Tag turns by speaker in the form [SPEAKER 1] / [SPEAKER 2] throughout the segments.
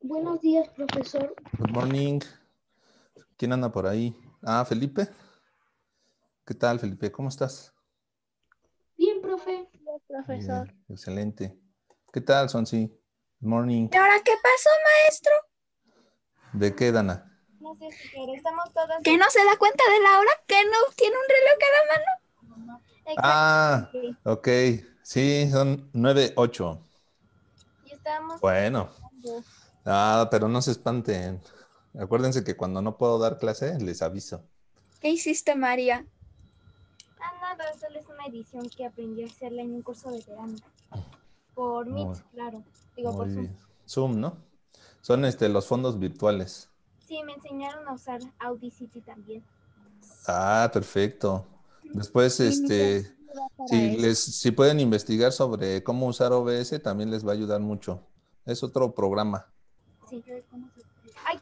[SPEAKER 1] Buenos días, profesor.
[SPEAKER 2] Good morning. ¿Quién anda por ahí? Ah, Felipe. ¿Qué tal, Felipe? ¿Cómo estás?
[SPEAKER 1] Bien, profe. profesor.
[SPEAKER 2] excelente. ¿Qué tal, Sonsi? Good morning.
[SPEAKER 1] ¿Y ahora qué pasó, maestro?
[SPEAKER 2] ¿De qué, Dana?
[SPEAKER 1] No sé, si estamos todas... ¿Que no se da cuenta de la hora? ¿Que no tiene un reloj a la mano? Ah,
[SPEAKER 2] ok. Sí, son nueve, ocho. Y estamos... Bueno. Ah, pero no se espanten. Acuérdense que cuando no puedo dar clase, les aviso.
[SPEAKER 1] ¿Qué hiciste, María? Ah, nada, solo es una edición que aprendí a hacerla en un curso de verano. Por Meet, claro. Digo, por Zoom.
[SPEAKER 2] Zoom, ¿no? Son este, los fondos virtuales.
[SPEAKER 1] Sí, me enseñaron a usar Audacity también.
[SPEAKER 2] Ah, perfecto. Después, este, si, les, si pueden investigar sobre cómo usar OBS, también les va a ayudar mucho. Es otro programa.
[SPEAKER 1] Ay,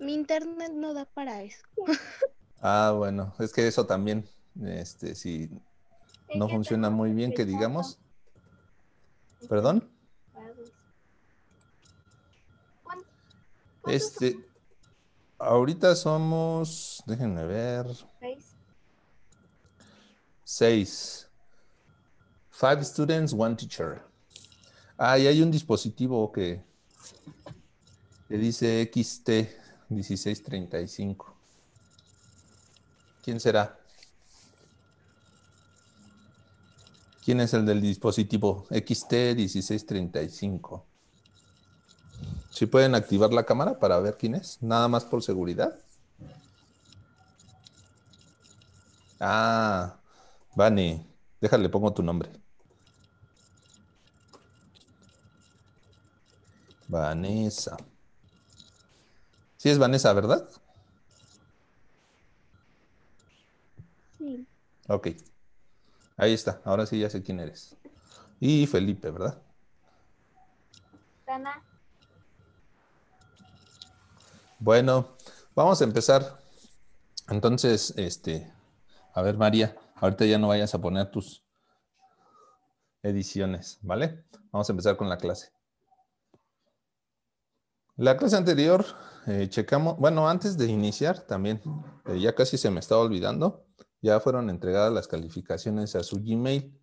[SPEAKER 1] mi internet no da para eso.
[SPEAKER 2] Ah, bueno, es que eso también, este, si no funciona muy bien, que digamos. ¿Perdón? Este, ahorita somos, déjenme ver. Seis. Five students, one teacher. Ah, y hay un dispositivo que le dice XT1635. ¿Quién será? ¿Quién es el del dispositivo XT1635? Si ¿Sí pueden activar la cámara para ver quién es, nada más por seguridad. Ah, Vani, déjale, pongo tu nombre. Vanessa es Vanessa, ¿verdad? Sí. Ok. Ahí está. Ahora sí ya sé quién eres. Y Felipe, ¿verdad? Dana. Bueno, vamos a empezar. Entonces, este, a ver, María, ahorita ya no vayas a poner tus ediciones, ¿vale? Vamos a empezar con la clase. La clase anterior, eh, checamos, bueno, antes de iniciar también, eh, ya casi se me estaba olvidando, ya fueron entregadas las calificaciones a su Gmail.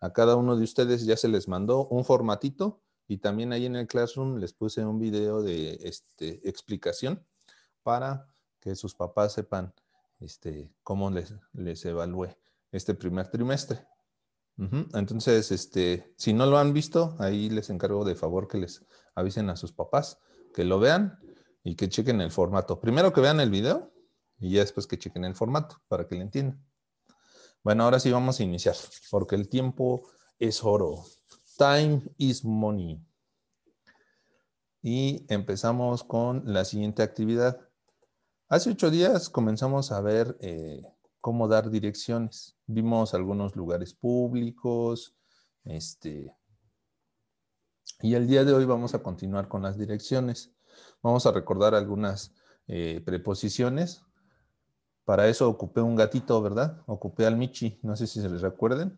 [SPEAKER 2] A cada uno de ustedes ya se les mandó un formatito y también ahí en el Classroom les puse un video de este, explicación para que sus papás sepan este, cómo les, les evalué este primer trimestre. Entonces, este, si no lo han visto, ahí les encargo de favor que les avisen a sus papás que lo vean y que chequen el formato. Primero que vean el video y ya después que chequen el formato para que le entiendan. Bueno, ahora sí vamos a iniciar porque el tiempo es oro. Time is money. Y empezamos con la siguiente actividad. Hace ocho días comenzamos a ver eh, cómo dar direcciones. Vimos algunos lugares públicos, este, y el día de hoy vamos a continuar con las direcciones. Vamos a recordar algunas eh, preposiciones. Para eso ocupé un gatito, ¿verdad? Ocupé al Michi, no sé si se les recuerden.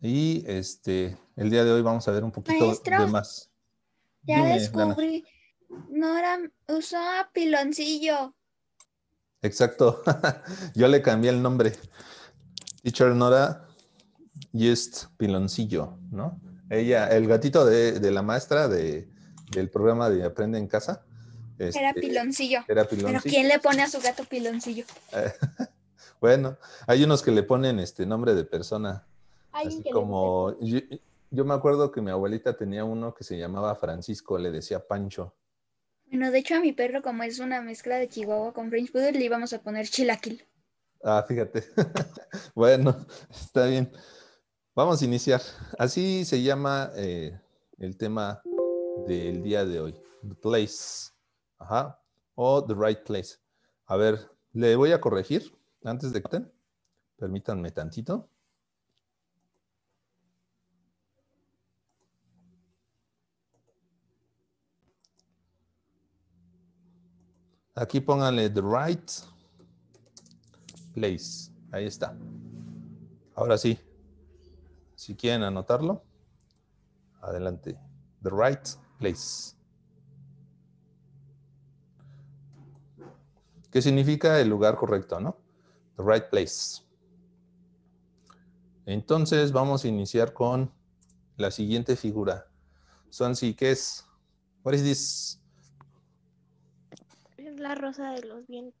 [SPEAKER 2] Y este, el día de hoy vamos a ver un poquito de más. Ya descubrí,
[SPEAKER 1] Nora usó piloncillo.
[SPEAKER 2] Exacto, yo le cambié el nombre. Teacher Nora Just Piloncillo, ¿no? Ella, el gatito de, la maestra del programa de Aprende en Casa. Este, era, piloncillo.
[SPEAKER 1] Pero ¿quién le pone a su gato piloncillo?
[SPEAKER 2] bueno, hay unos que le ponen este nombre de persona. como yo, me acuerdo que mi abuelita tenía uno que se llamaba Francisco, le decía Pancho.
[SPEAKER 1] Bueno, de hecho a mi perro, como es una mezcla de Chihuahua con French Poodle, le íbamos a poner chilaquil.
[SPEAKER 2] Ah, fíjate. bueno, está bien. Vamos a iniciar. Así se llama eh, el tema del día de hoy. The place. Ajá. O the right place. A ver, le voy a corregir antes de que... Permítanme tantito. Aquí pónganle the right place. Ahí está. Ahora sí, si quieren anotarlo, adelante. The right place. ¿Qué significa el lugar correcto, no? The right place. Entonces vamos a iniciar con la siguiente figura. Swansea, ¿qué es? What is this?
[SPEAKER 1] Es la rosa de los vientos.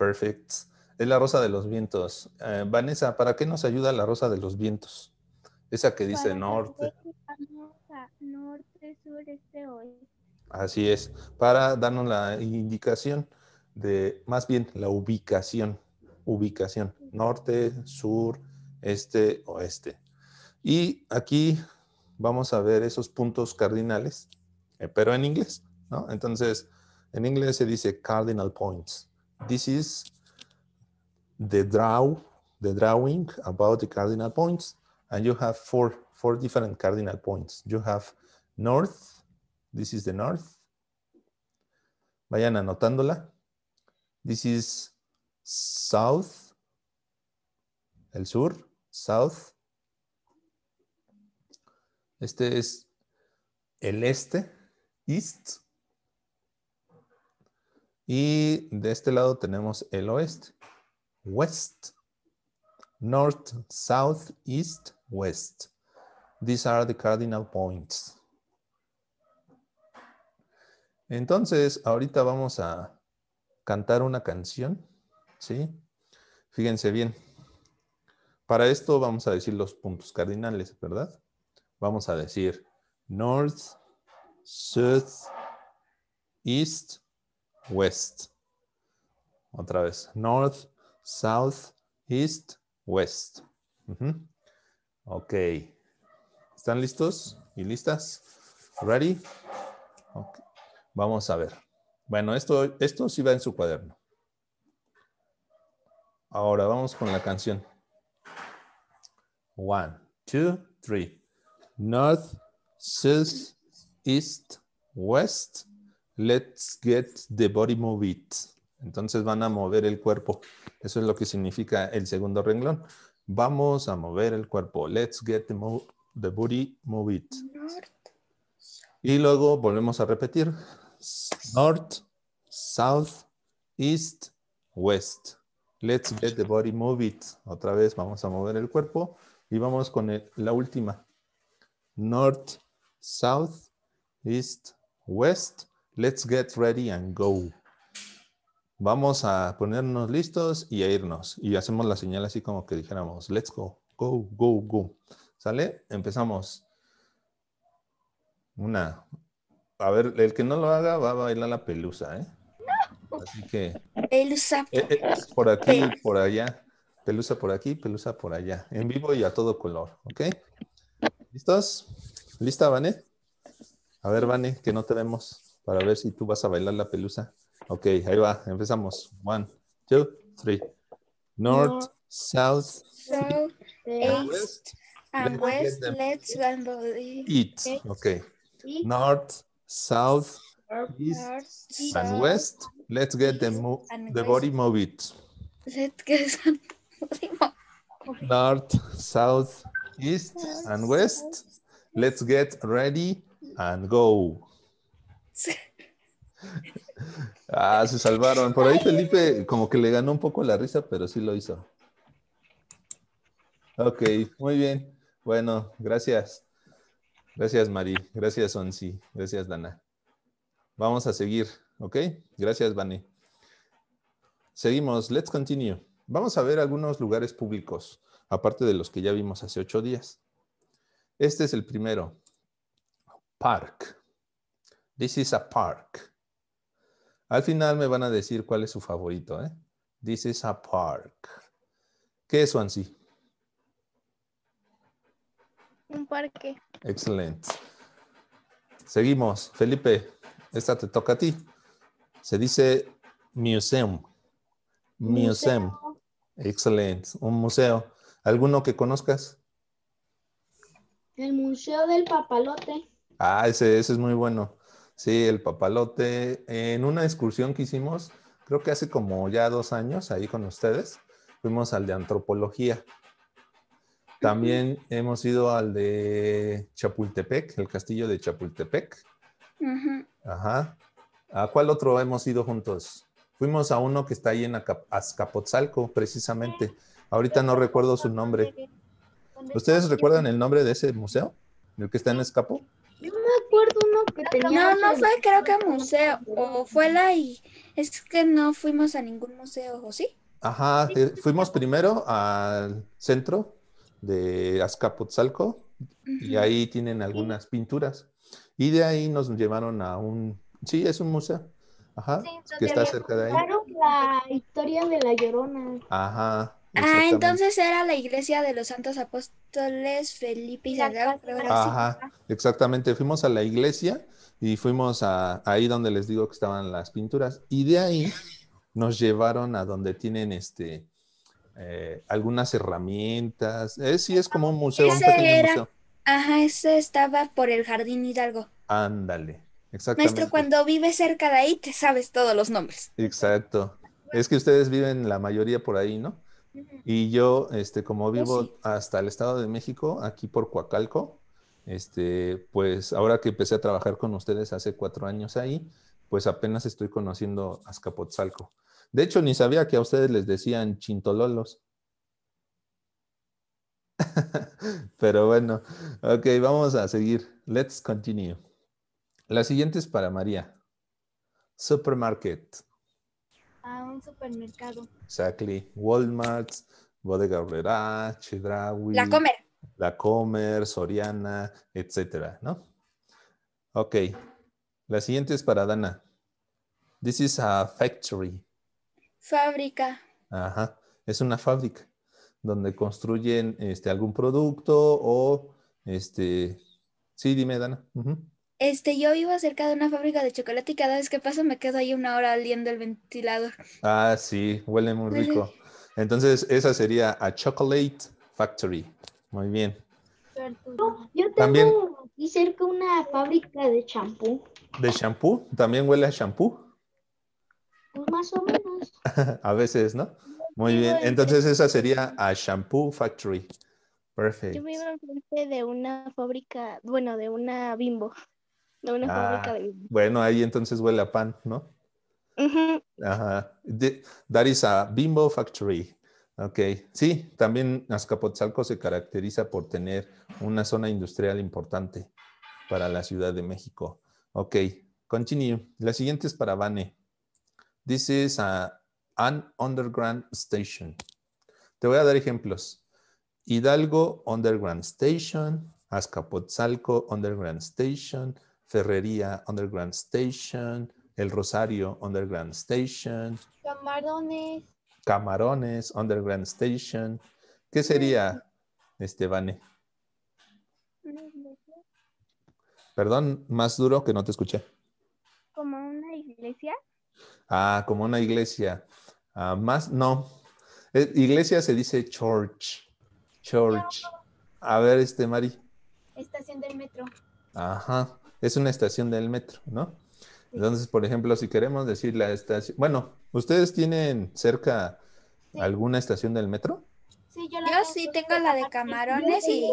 [SPEAKER 2] Perfect. Es la rosa de los vientos. Eh, Vanessa, ¿para qué nos ayuda la rosa de los vientos? Esa que dice norte.
[SPEAKER 1] norte, este,
[SPEAKER 2] Así es, para darnos la indicación de, más bien la ubicación, ubicación, norte, sur, este, oeste. Y aquí vamos a ver esos puntos cardinales, eh, pero en inglés, ¿no? Entonces, en inglés se dice cardinal points. This is the draw, the drawing about the cardinal points and you have four, four different cardinal points. You have north, this is the north. Vayan anotándola. This is south, el sur, south. Este es el este, east. Y de este lado tenemos el oeste, west north, south, east, west. These are the cardinal points. Entonces, ahorita vamos a cantar una canción, ¿sí? Fíjense bien. Para esto vamos a decir los puntos cardinales, ¿verdad? Vamos a decir north, south, east, west. Otra vez, north, south, east, West. Ok. ¿Están listos y listas? ¿Ready? Vamos a ver. Bueno, esto, esto sí va en su cuaderno. Ahora vamos con la canción. One, two, three. North, south, east, west. Let's get the body it. Entonces van a mover el cuerpo. Eso es lo que significa el segundo renglón. Vamos a mover el cuerpo. Let's get the, body, move it. Y luego volvemos a repetir. North, South, East, West. Let's get the body move it. Otra vez vamos a mover el cuerpo y vamos con la última. North, South, East, West. Let's get ready and go vamos a ponernos listos y a irnos. Y hacemos la señal así como que dijéramos, let's go, go, go, go. ¿Sale? Empezamos. Una. A ver, el que no lo haga va a bailar la pelusa, ¿eh? Así que.
[SPEAKER 1] Pelusa. Eh, eh,
[SPEAKER 2] por aquí, por allá. Pelusa por aquí, pelusa por allá. En vivo y a todo color, ¿ok? ¿Listos? ¿Lista, Vane? A ver, Vane, que no te vemos para ver si tú vas a bailar la pelusa. Ok, ahí va, empezamos. One, two, three. North, North south,
[SPEAKER 1] south, east, And west, let's, let's go eat. Okay.
[SPEAKER 2] Eat. North, south,
[SPEAKER 1] North, east, east, and west.
[SPEAKER 2] Let's get the, mo the body move it.
[SPEAKER 1] Let's get the body move
[SPEAKER 2] North, south, east, and west. Let's get ready and go. Ah, se salvaron. Por ahí Felipe como que le ganó un poco la risa, pero sí lo hizo. Ok, muy bien. Bueno, gracias. Gracias, Mari. Gracias, Onsi. Gracias, Dana. Vamos a seguir, ¿ok? Gracias, vani Seguimos. Let's continue. Vamos a ver algunos lugares públicos, aparte de los que ya vimos hace ocho días. Este es el primero. Park. This is a park. Al final me van a decir cuál es su favorito. ¿eh? This is a park. ¿Qué es Swansea?
[SPEAKER 1] Un parque.
[SPEAKER 2] Excelente. Seguimos. Felipe, esta te toca a ti. Se dice museum. Museum. Excelente. Un museo. ¿Alguno que conozcas?
[SPEAKER 1] El Museo del Papalote.
[SPEAKER 2] Ah, ese es muy bueno. Sí, el papalote. En una excursión que hicimos, creo que hace como ya dos años, ahí con ustedes, fuimos al de antropología. También hemos ido al de Chapultepec, el castillo de Chapultepec. Ajá. ¿A cuál otro hemos ido juntos? Fuimos a uno que está ahí en Azcapotzalco, precisamente. Ahorita no recuerdo su nombre. ¿Ustedes recuerdan el nombre de ese museo? ¿El que está en Escapo?
[SPEAKER 1] No, no fue, creo que museo. O fue la y es que no fuimos a ningún museo, ¿o sí?
[SPEAKER 2] Ajá, fuimos primero al centro de Azcapotzalco y ahí tienen algunas pinturas. Y de ahí nos llevaron a un, sí, es un museo, ajá, que está cerca de ahí. Claro,
[SPEAKER 1] la historia de la Llorona.
[SPEAKER 2] Ajá, Ah, entonces
[SPEAKER 1] era la iglesia de los santos apóstoles Felipe y Santiago. Ajá,
[SPEAKER 2] exactamente. Fuimos a la iglesia y fuimos a, ahí donde les digo que estaban las pinturas. Y de ahí nos llevaron a donde tienen este eh, algunas herramientas. Eh, sí, es como un museo, ese
[SPEAKER 1] Ajá, ese estaba por el Jardín Hidalgo.
[SPEAKER 2] Ándale, exactamente. Maestro,
[SPEAKER 1] cuando vives cerca de ahí te sabes todos los nombres.
[SPEAKER 2] Exacto. Es que ustedes viven la mayoría por ahí, ¿no? Y yo, este, como pues vivo hasta el Estado de México, aquí por Coacalco, este, pues ahora que empecé a trabajar con ustedes hace cuatro años ahí, pues apenas estoy conociendo Azcapotzalco. De hecho, ni sabía que a ustedes les decían chintololos. Pero bueno, ok, vamos a seguir. Let's continue. La siguiente es para María. Supermarket
[SPEAKER 1] a un supermercado.
[SPEAKER 2] Exactly. Walmart, Bodega Obrera, Chedraui. La Comer. La Comer, Soriana, etcétera, ¿no? Ok. La siguiente es para Dana. This is a factory.
[SPEAKER 1] Fábrica.
[SPEAKER 2] Ajá. Es una fábrica donde construyen este, algún producto o este. Sí, dime, Dana.
[SPEAKER 1] Este, yo vivo cerca de una fábrica de chocolate y cada vez que paso me quedo ahí una hora oliendo el ventilador.
[SPEAKER 2] Ah, sí, huele muy rico. Entonces, esa sería a Chocolate Factory. Muy bien.
[SPEAKER 1] yo tengo ¿También? aquí cerca una fábrica de champú.
[SPEAKER 2] ¿De champú? ¿También huele a champú?
[SPEAKER 1] Pues más o menos.
[SPEAKER 2] a veces, ¿no? Muy bien. Entonces, esa sería a Shampoo Factory. Perfecto. Yo
[SPEAKER 1] vivo enfrente de una fábrica, bueno, de una bimbo. Ah,
[SPEAKER 2] bueno, ahí entonces huele a pan, ¿no? Ajá. that is a bimbo factory. Ok, sí, también Azcapotzalco se caracteriza por tener una zona industrial importante para la Ciudad de México. Ok, continue. La siguiente es para Vane. This is an underground station. Te voy a dar ejemplos. Hidalgo Underground Station, Azcapotzalco Underground Station, Ferrería Underground Station, El Rosario Underground Station.
[SPEAKER 1] Camarones.
[SPEAKER 2] Camarones Underground Station. ¿Qué sería, Estebane? Perdón, más duro que no te escuché.
[SPEAKER 1] ¿Como una iglesia?
[SPEAKER 2] Ah, como una iglesia. Ah, más, no. Eh, iglesia se dice church. Church. A ver, este, Mari.
[SPEAKER 1] Estación del metro.
[SPEAKER 2] Ajá es una estación del metro, ¿no? Entonces, por ejemplo, si queremos decir la estación, bueno, ¿ustedes tienen cerca alguna estación del metro?
[SPEAKER 1] Sí, yo, sí tengo la de Camarones y,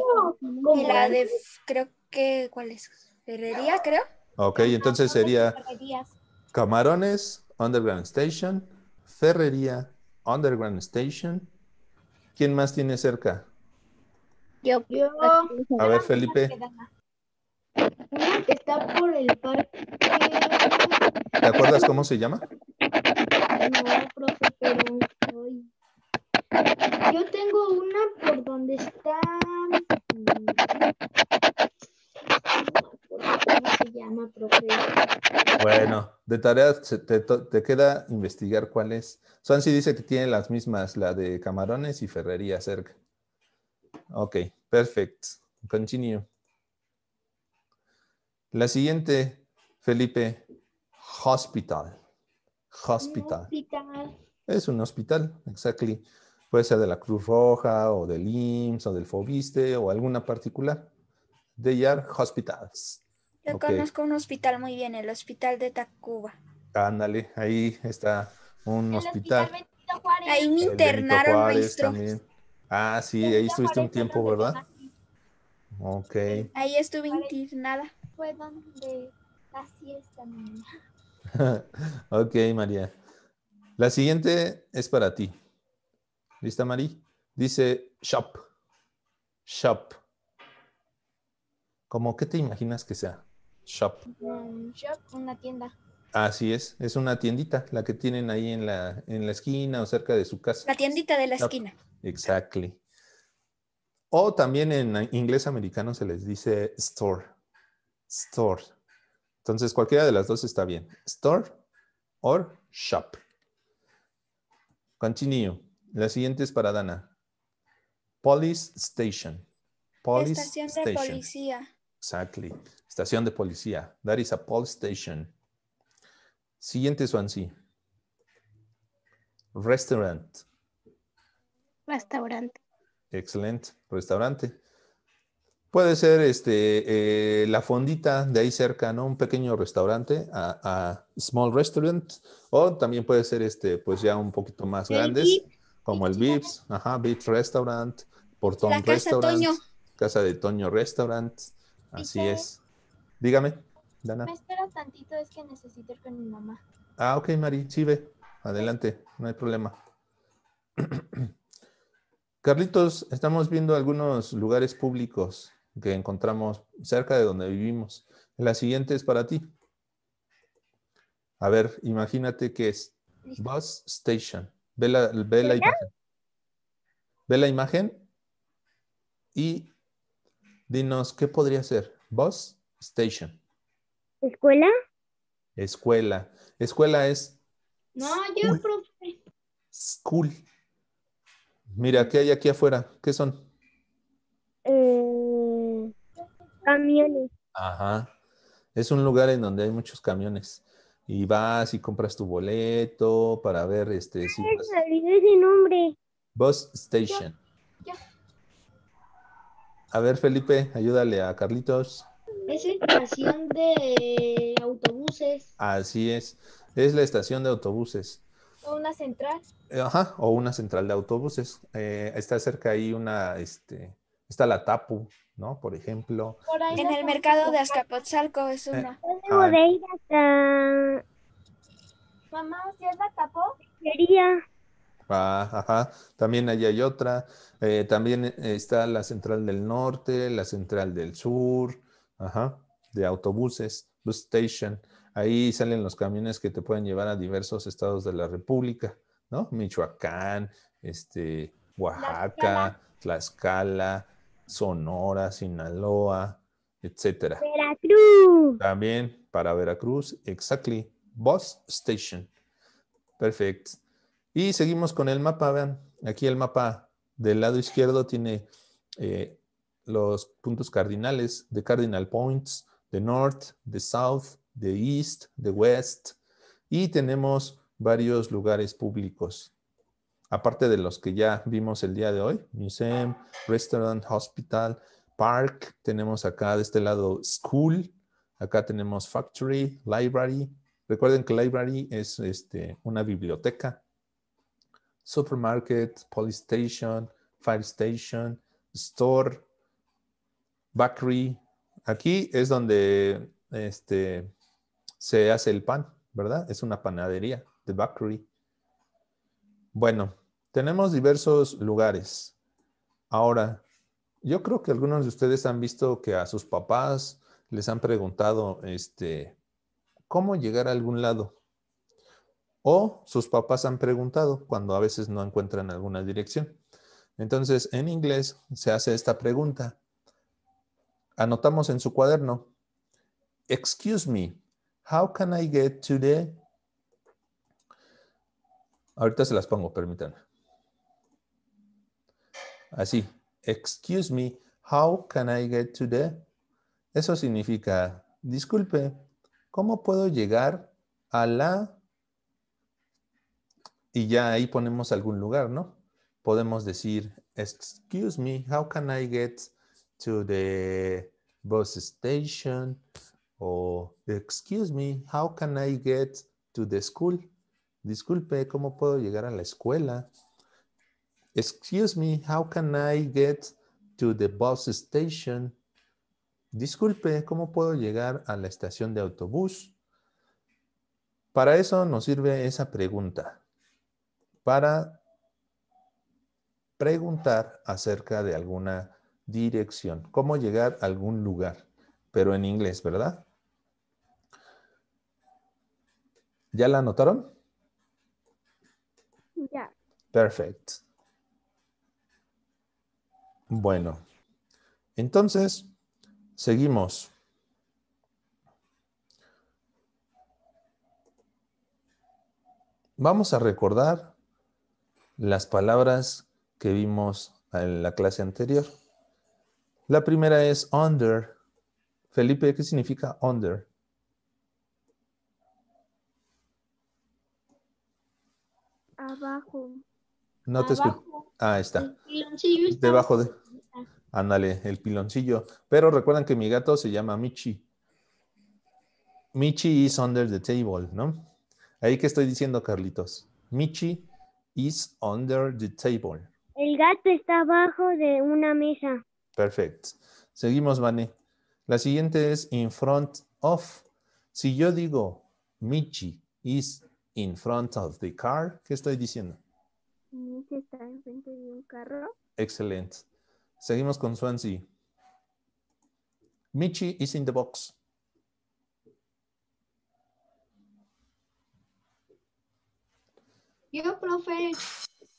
[SPEAKER 1] la de, creo que, ¿cuál es? Ferrería, creo.
[SPEAKER 2] Ok, entonces sería Camarones, Underground Station, Ferrería, Underground Station. ¿Quién más tiene cerca?
[SPEAKER 1] Yo. yo. A ver, Felipe. Una que Está por el parque.
[SPEAKER 2] ¿Te acuerdas cómo se llama?
[SPEAKER 1] No, profe, pero hoy. Yo tengo una por donde está. Mm, ¿Cómo se llama, profe?
[SPEAKER 2] Bueno, de tareas te, queda investigar cuál es. Sansi dice que tiene las mismas, la de camarones y ferrería cerca. Ok, perfecto. Continue. La siguiente, Felipe, hospital. Hospital. Es un hospital, exactly. Puede ser de la Cruz Roja o del IMSS o del Fobiste o alguna particular. De are hospitals.
[SPEAKER 1] Yo conozco un hospital muy bien, el hospital de Tacuba.
[SPEAKER 2] Ándale, ahí está un hospital.
[SPEAKER 1] Ahí me internaron,
[SPEAKER 2] Ah, sí, ahí estuviste un tiempo, ¿verdad? Ok.
[SPEAKER 1] Ahí estuve internada fue donde casi esta niña.
[SPEAKER 2] ok, María. La siguiente es para ti. ¿Lista, Mari? Dice shop. Shop. ¿Cómo qué te imaginas que sea? Shop.
[SPEAKER 1] Un shop, una tienda.
[SPEAKER 2] Así es, es una tiendita, la que tienen ahí en la, en la esquina o cerca de su casa. La
[SPEAKER 1] tiendita de la esquina.
[SPEAKER 2] Exactly. O también en inglés americano se les dice store. Store. Entonces, cualquiera de las dos está bien. Store or shop. Continue. La siguiente es para Dana. Police station. Police Estación station. de
[SPEAKER 1] policía.
[SPEAKER 2] Exactly. Estación de policía. That is a police station. Siguiente, Swansea. Restaurant.
[SPEAKER 1] Restaurante.
[SPEAKER 2] Excelente. Restaurante. Puede ser este, eh, la fondita de ahí cerca, ¿no? Un pequeño restaurante, a, small restaurant, o también puede ser este, pues ya un poquito más grandes, como el Vips, ajá, Vips Restaurant, Portón Restaurant, Casa de Toño Restaurant, así es. Dígame, Dana. Me
[SPEAKER 1] espero tantito, es que necesito ir con mi mamá.
[SPEAKER 2] Ah, ok, Mari, chive, adelante, no hay problema. Carlitos, estamos viendo algunos lugares públicos que encontramos cerca de donde vivimos. La siguiente es para ti. A ver, imagínate que es bus station. Ve la, ve la imagen. Ve la imagen y dinos qué podría ser. Bus station. ¿Escuela? Escuela. Escuela es.
[SPEAKER 1] No, yo, school. profe.
[SPEAKER 2] School. Mira, ¿qué hay aquí afuera? ¿Qué son?
[SPEAKER 1] Eh camiones.
[SPEAKER 2] Ajá. Es un lugar en donde hay muchos camiones. Y vas y compras tu boleto para ver este. Si vas...
[SPEAKER 1] ese nombre.
[SPEAKER 2] Bus Station. Ya, A ver, Felipe, ayúdale a Carlitos.
[SPEAKER 1] Es estación de autobuses.
[SPEAKER 2] Así es. Es la estación de autobuses.
[SPEAKER 1] O una central.
[SPEAKER 2] Ajá, o una central de autobuses. Eh, está cerca ahí una, este, Está la Tapu, ¿no? Por ejemplo. en el mercado de Azcapotzalco es eh, una. ir
[SPEAKER 1] Mamá, ¿si es la Tapu? Quería.
[SPEAKER 2] Ah, ajá. También allí hay otra. Eh, también está la central del norte, la central del sur, ajá, de autobuses, bus station. Ahí salen los camiones que te pueden llevar a diversos estados de la República, ¿no? Michoacán, este, Oaxaca, Tlaxcala Sonora, Sinaloa, etcétera.
[SPEAKER 1] Veracruz.
[SPEAKER 2] También para Veracruz, exactly. Bus station. Perfecto. Y seguimos con el mapa, vean. Aquí el mapa del lado izquierdo tiene eh, los puntos cardinales de cardinal points, de north, the south, the east, the west. Y tenemos varios lugares públicos aparte de los que ya vimos el día de hoy, Museum, Restaurant, Hospital, Park, tenemos acá de este lado School, acá tenemos Factory, Library. Recuerden que Library es este, una biblioteca. Supermarket, Police Station, Fire Station, Store, Bakery. Aquí es donde este, se hace el pan, ¿verdad? Es una panadería, The Bakery. Bueno, tenemos diversos lugares. Ahora, yo creo que algunos de ustedes han visto que a sus papás les han preguntado, este, ¿cómo llegar a algún lado? O sus papás han preguntado cuando a veces no encuentran alguna dirección. Entonces, en inglés se hace esta pregunta. Anotamos en su cuaderno, Excuse me, how can I get to the Ahorita se las pongo, permítanme. Así. Excuse me, how can I get to the? Eso significa, disculpe, ¿cómo puedo llegar a la? Y ya ahí ponemos algún lugar, ¿no? Podemos decir, excuse me, how can I get to the bus station? O, excuse me, how can I get to the school? Disculpe, ¿cómo puedo llegar a la escuela? Excuse me, how can I get to the bus station? Disculpe, ¿cómo puedo llegar a la estación de autobús? Para eso nos sirve esa pregunta, para preguntar acerca de alguna dirección, cómo llegar a algún lugar, pero en inglés, ¿verdad? ¿Ya la anotaron? Perfecto. Perfect. Bueno, entonces, seguimos. Vamos a recordar las palabras que vimos en la clase anterior. La primera es under. Felipe, ¿qué significa under? Abajo. No te escucho. Ah, está. Debajo de. Ándale, el piloncillo. Pero recuerdan que mi gato se llama Michi. Michi is under the table, ¿no? Ahí que estoy diciendo, Carlitos. Michi is under the table.
[SPEAKER 1] El gato está abajo de una mesa.
[SPEAKER 2] Perfecto. Seguimos, Vane. La siguiente es in front of. Si yo digo Michi is in front of the car. ¿Qué estoy diciendo?
[SPEAKER 1] ¿Michi mm, está enfrente de un carro.
[SPEAKER 2] Excelente. Seguimos con Swansea. Michi is in the box.
[SPEAKER 1] Yo, profe.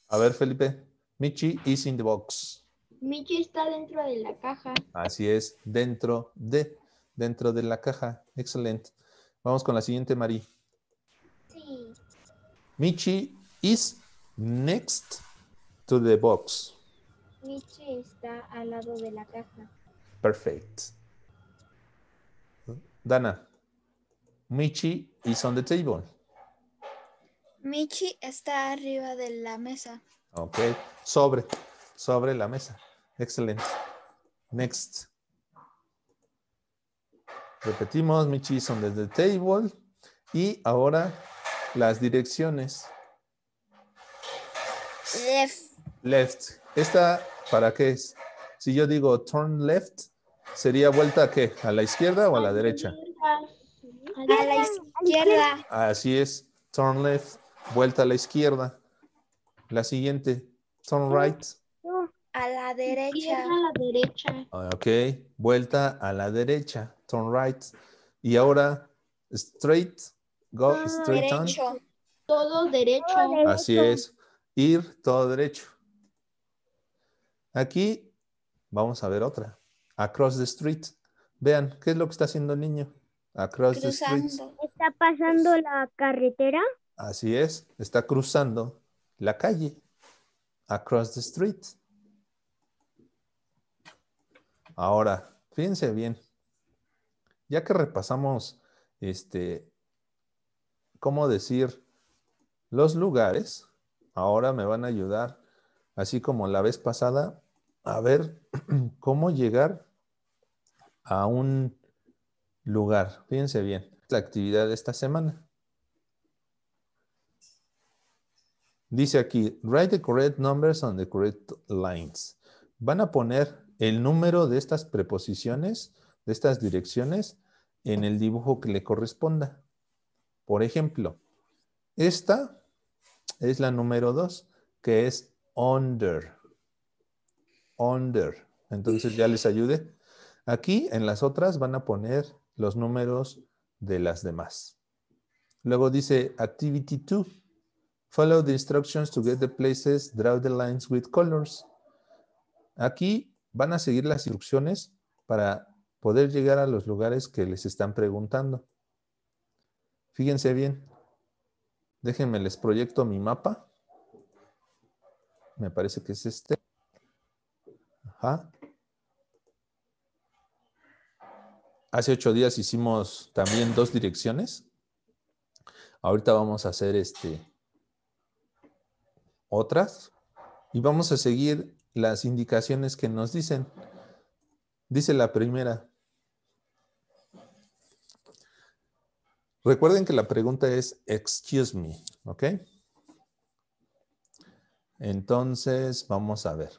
[SPEAKER 2] A ver, Felipe. Michi is in the box.
[SPEAKER 1] Michi está dentro de la caja.
[SPEAKER 2] Así es, dentro de, dentro de la caja. Excelente. Vamos con la siguiente, María. Michi is next to the box.
[SPEAKER 1] Michi está al lado de la caja.
[SPEAKER 2] Perfect. Dana, Michi is on the table.
[SPEAKER 1] Michi está arriba de la mesa.
[SPEAKER 2] Ok, sobre, sobre la mesa. Excelente. Next. Repetimos, Michi is on the table. Y ahora las direcciones. Left. Left. ¿Esta para qué es? Si yo digo turn left, ¿sería vuelta a qué? ¿A la izquierda o a la derecha?
[SPEAKER 1] A la izquierda.
[SPEAKER 2] Así es. Turn left, vuelta a la izquierda. La siguiente, turn right.
[SPEAKER 1] A la derecha. A la derecha.
[SPEAKER 2] Ah, ok, vuelta a la derecha, turn right. Y ahora, straight, Go straight on.
[SPEAKER 1] Todo derecho. Así
[SPEAKER 2] es. Ir todo derecho. Aquí vamos a ver otra. Across the street. Vean, ¿qué es lo que está haciendo el niño? Across the street.
[SPEAKER 1] Está pasando la carretera.
[SPEAKER 2] Así es, está cruzando la calle. Across the street. Ahora, fíjense bien. Ya que repasamos este, cómo decir los lugares, ahora me van a ayudar, así como la vez pasada, a ver cómo llegar a un lugar. Fíjense bien, la actividad de esta semana. Dice aquí, write the correct numbers on the correct lines. Van a poner el número de estas preposiciones, de estas direcciones, en el dibujo que le corresponda. Por ejemplo, esta es la número 2, que es under. Under. Entonces ya les ayude. Aquí en las otras van a poner los números de las demás. Luego dice activity 2. Follow the instructions to get the places, draw the lines with colors. Aquí van a seguir las instrucciones para poder llegar a los lugares que les están preguntando. Fíjense bien. Déjenme les proyecto mi mapa. Me parece que es este. Ajá. Hace ocho días hicimos también dos direcciones. Ahorita vamos a hacer este otras y vamos a seguir las indicaciones que nos dicen. Dice la primera, Recuerden que la pregunta es, excuse me, ¿ok? Entonces, vamos a ver.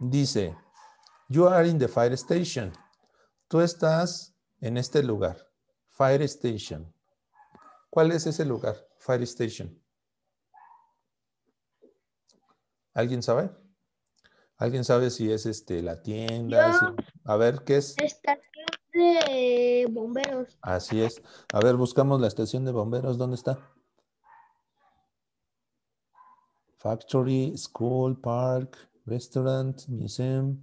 [SPEAKER 2] Dice, you are in the fire station. Tú estás en este lugar, fire station. ¿Cuál es ese lugar, fire station? ¿Alguien sabe? ¿Alguien sabe si es este la tienda? A ver, ¿qué es?
[SPEAKER 1] de bomberos.
[SPEAKER 2] Así es. A ver, buscamos la estación de bomberos. ¿Dónde está? Factory, School, Park, Restaurant, Museum.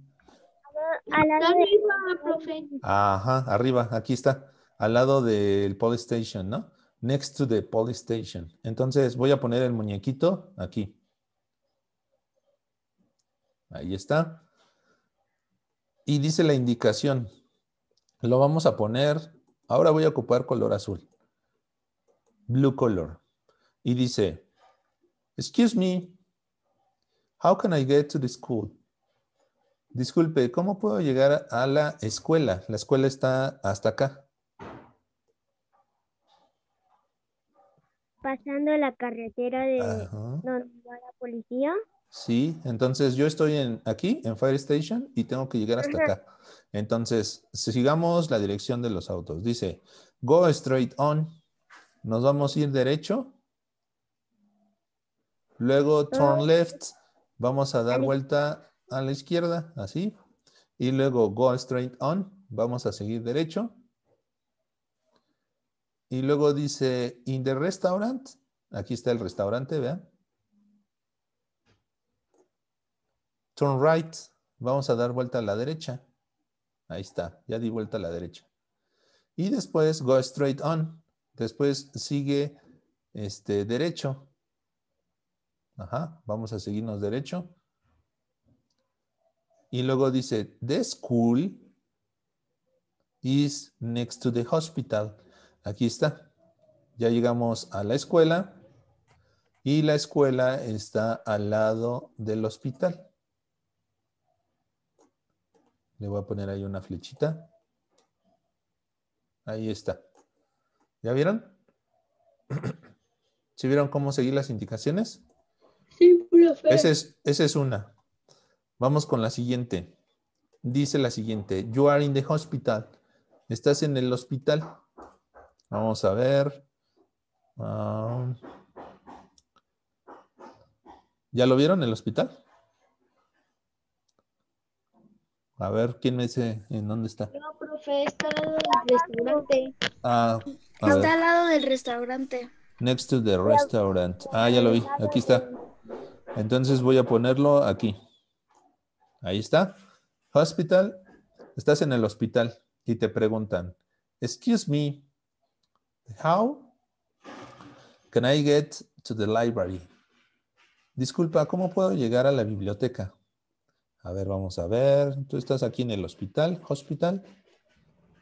[SPEAKER 1] A la arriba, profe.
[SPEAKER 2] Ajá, arriba, aquí está. Al lado del police station, ¿no? Next to the police station. Entonces voy a poner el muñequito aquí. Ahí está. Y dice la indicación, lo vamos a poner, ahora voy a ocupar color azul. Blue color. Y dice, excuse me, how can I get to the school? Disculpe, ¿cómo puedo llegar a la escuela? La escuela está hasta acá.
[SPEAKER 1] Pasando la carretera de la policía.
[SPEAKER 2] Sí, entonces yo estoy en, aquí, en Fire Station, y tengo que llegar hasta acá. Entonces, sigamos la dirección de los autos. Dice, go straight on. Nos vamos a ir derecho. Luego, turn ah. left. Vamos a dar vuelta a la izquierda, así. Y luego, go straight on. Vamos a seguir derecho. Y luego dice, in the restaurant. Aquí está el restaurante, vean. turn right, vamos a dar vuelta a la derecha. Ahí está, ya di vuelta a la derecha. Y después go straight on. Después sigue este derecho. Ajá, vamos a seguirnos derecho. Y luego dice, the school is next to the hospital. Aquí está. Ya llegamos a la escuela y la escuela está al lado del hospital. Le voy a poner ahí una flechita. Ahí está. ¿Ya vieron? ¿Sí vieron cómo seguir las indicaciones? Sí, Esa es, esa es una. Vamos con la siguiente. Dice la siguiente. You are in the hospital. Estás en el hospital. Vamos a ver. Ah. ¿Ya lo vieron el hospital? A ver, ¿quién me dice en dónde está?
[SPEAKER 1] No, profe, está al lado del restaurante.
[SPEAKER 2] Ah, está al
[SPEAKER 1] lado del restaurante.
[SPEAKER 2] Next to the restaurant. Ah, ya lo vi. Aquí está. Entonces voy a ponerlo aquí. Ahí está. Hospital. Estás en el hospital y te preguntan, excuse me, how can I get to the library? Disculpa, ¿cómo puedo llegar a la biblioteca? A ver, vamos a ver. Tú estás aquí en el hospital, hospital.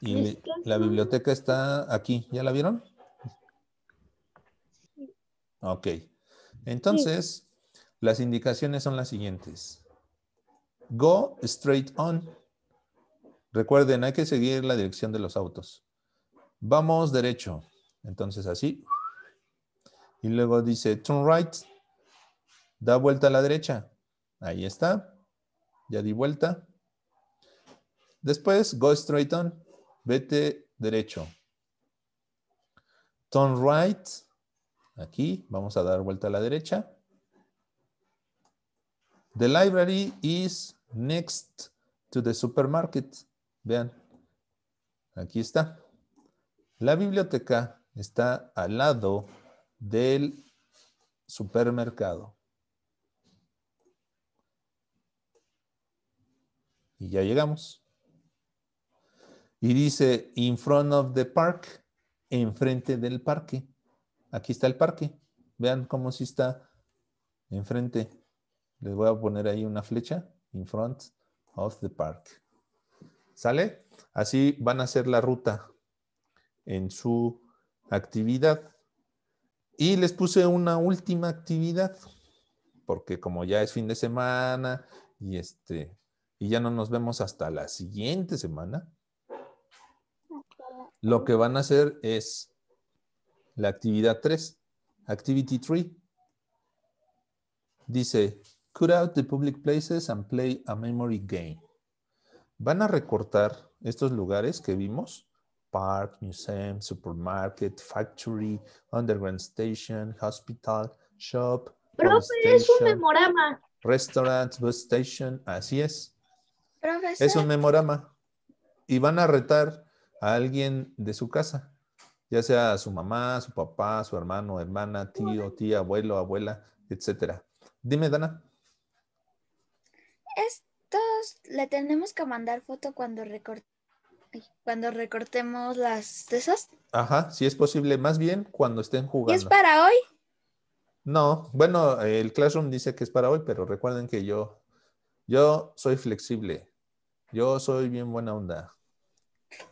[SPEAKER 2] Y la biblioteca está aquí. ¿Ya la vieron? Ok. Entonces, las indicaciones son las siguientes. Go straight on. Recuerden, hay que seguir la dirección de los autos. Vamos derecho. Entonces, así. Y luego dice, turn right. Da vuelta a la derecha. Ahí está ya di vuelta. Después, go straight on, vete derecho. Turn right, aquí vamos a dar vuelta a la derecha. The library is next to the supermarket. Vean, aquí está. La biblioteca está al lado del supermercado. Y ya llegamos. Y dice, in front of the park, enfrente del parque. Aquí está el parque. Vean cómo sí está enfrente. Les voy a poner ahí una flecha. In front of the park. ¿Sale? Así van a hacer la ruta en su actividad. Y les puse una última actividad, porque como ya es fin de semana y este, y ya no nos vemos hasta la siguiente semana, lo que van a hacer es la actividad 3, activity 3. Dice, cut out the public places and play a memory game. Van a recortar estos lugares que vimos, park, museum, supermarket, factory, underground station, hospital, shop. Profe, es un memorama. Restaurant, bus station, así es. Es un memorama. Y van a retar a alguien de su casa, ya sea su mamá, su papá, su hermano, hermana, tío, tía, abuelo, abuela, etcétera. Dime, Dana.
[SPEAKER 1] Estos le tenemos que mandar foto cuando recortemos cuando recortemos las de
[SPEAKER 2] Ajá, si es posible, más bien cuando estén jugando. ¿Y es para hoy? No, bueno, el Classroom dice que es para hoy, pero recuerden que yo, yo soy flexible. Yo soy bien buena onda.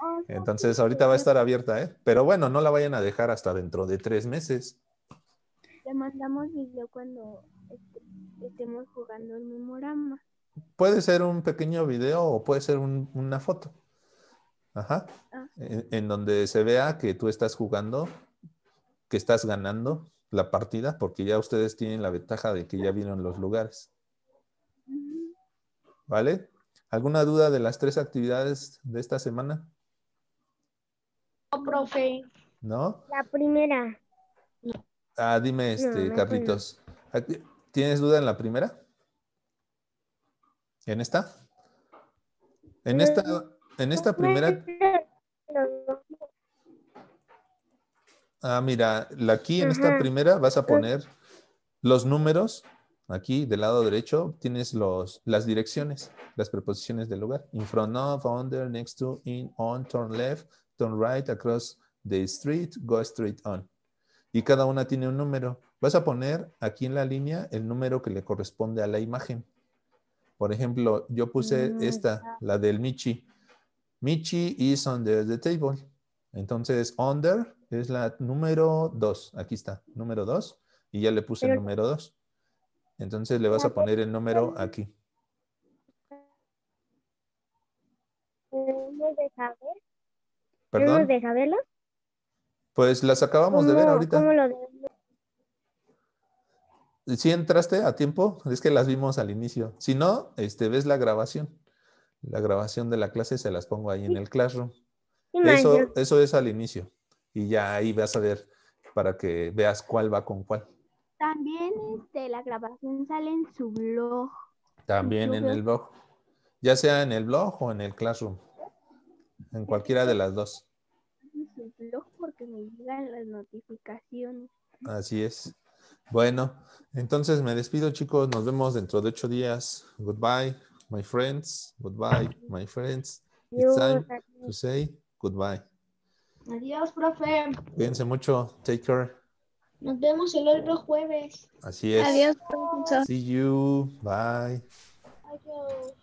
[SPEAKER 2] Ah, Entonces ahorita va a pues, estar abierta, ¿eh? Pero bueno, no la vayan a dejar hasta dentro de tres meses.
[SPEAKER 1] Le mandamos video cuando este, estemos jugando el memorama.
[SPEAKER 2] Puede ser un pequeño video o puede ser una foto. Ajá. Ah. En, donde se vea que tú estás jugando, que estás ganando la partida, porque ya ustedes tienen la ventaja de que ya vieron los lugares. ¿Vale? ¿Alguna duda de las tres actividades de esta semana?
[SPEAKER 1] No, profe. ¿No? La primera.
[SPEAKER 2] Ah, dime, este, no, pues ¿Tienes duda en la primera? ¿En esta? En mm, esta, en esta primera. Ah, mira, aquí en esta primera vas a poner los números Aquí del lado derecho tienes los, las direcciones, las preposiciones del lugar. In front of, under, next to, in, on, turn left, turn right, across the street, go straight on. Y cada una tiene un número. Vas a poner aquí en la línea el número que le corresponde a la imagen. Por ejemplo, yo puse mm, esta, la del Michi. Michi is under the table. Entonces, under es la número 2. Aquí está, número 2. Y ya le puse el número 2. Entonces le vas a poner el número pues, aquí. ¿Perdón? ¿De Pues las acabamos de ver ahorita. ¿Cómo lo ¿Sí entraste a tiempo? Es que las vimos al inicio. Si no, este, ves la grabación. La grabación de la clase se las pongo ahí en el Classroom. Eso, eso es al inicio. Y ya ahí vas a ver para que veas cuál va con cuál.
[SPEAKER 1] También este, la grabación sale en su blog.
[SPEAKER 2] También en, el blog. Ya sea en el blog o en el Classroom. En cualquiera de las dos.
[SPEAKER 1] En su blog porque me llegan las notificaciones.
[SPEAKER 2] Así es. Bueno, entonces me despido, chicos. Nos vemos dentro de ocho días. Goodbye, my friends. Goodbye, my friends. It's time to say goodbye.
[SPEAKER 1] Adiós, profe.
[SPEAKER 2] Cuídense mucho. Take care.
[SPEAKER 1] Nos vemos el otro jueves.
[SPEAKER 2] Así es. Adiós, See you. Bye. Adiós.